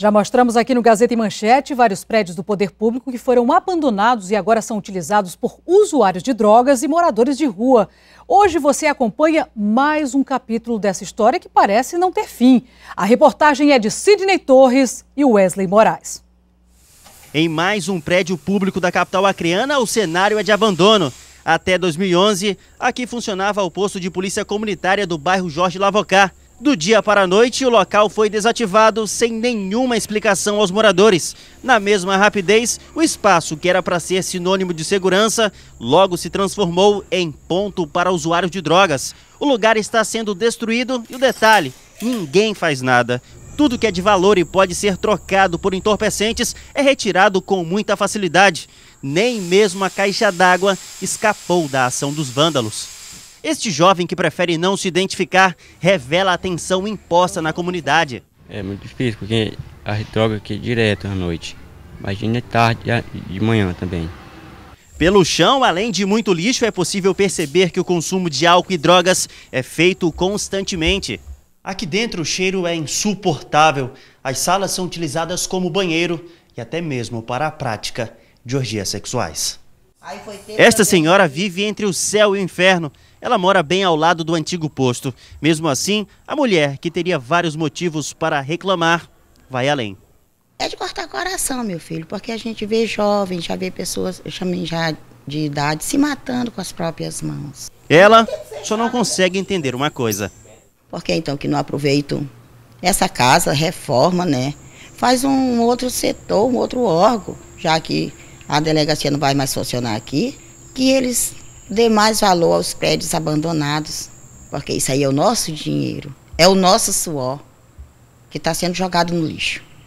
Já mostramos aqui no Gazeta e Manchete vários prédios do poder público que foram abandonados e agora são utilizados por usuários de drogas e moradores de rua. Hoje você acompanha mais um capítulo dessa história que parece não ter fim. A reportagem é de Sidney Torres e Wesley Moraes. Em mais um prédio público da capital acreana, o cenário é de abandono. Até 2011, aqui funcionava o posto de polícia comunitária do bairro Jorge Lavocar. Do dia para a noite, o local foi desativado sem nenhuma explicação aos moradores. Na mesma rapidez, o espaço que era para ser sinônimo de segurança logo se transformou em ponto para usuários de drogas. O lugar está sendo destruído e o detalhe: ninguém faz nada. Tudo que é de valor e pode ser trocado por entorpecentes é retirado com muita facilidade. Nem mesmo a caixa d'água escapou da ação dos vândalos. Este jovem que prefere não se identificar revela a tensão imposta na comunidade. É muito difícil, porque a droga aqui é direto à noite. Imagina tarde de manhã também. Pelo chão, além de muito lixo, é possível perceber que o consumo de álcool e drogas é feito constantemente. Aqui dentro o cheiro é insuportável. As salas são utilizadas como banheiro e até mesmo para a prática de orgias sexuais. Esta senhora vive entre o céu e o inferno. Ela mora bem ao lado do antigo posto. Mesmo assim, a mulher, que teria vários motivos para reclamar, vai além. É de cortar coração, meu filho, porque a gente vê jovens, já vê pessoas, eu chamei já de idade, se matando com as próprias mãos. Ela só não consegue entender uma coisa. Por que então que não aproveito essa casa, reforma, né? Faz um outro setor, um outro órgão, já que a delegacia não vai mais funcionar aqui, que eles dê mais valor aos prédios abandonados, porque isso aí é o nosso dinheiro, é o nosso suor que está sendo jogado no lixo.